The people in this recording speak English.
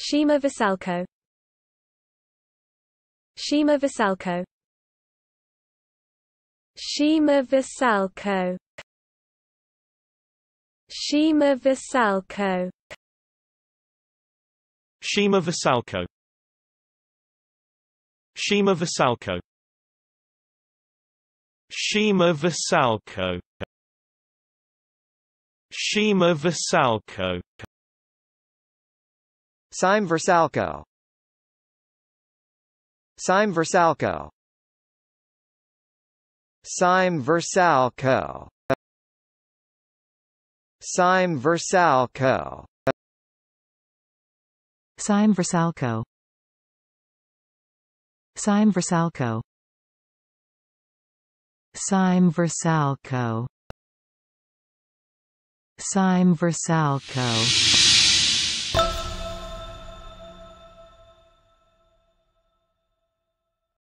Shima Veselko Shima Veselko Shima Veselko Shima Veselko Shima Veselko Shima Veselko Shima Veselko Shima Veselko Sime Versalco Sime Versalco Sime Versalco Sime Versalco Sime Versalco Sime Versalco Sime Versalco Sime Versalco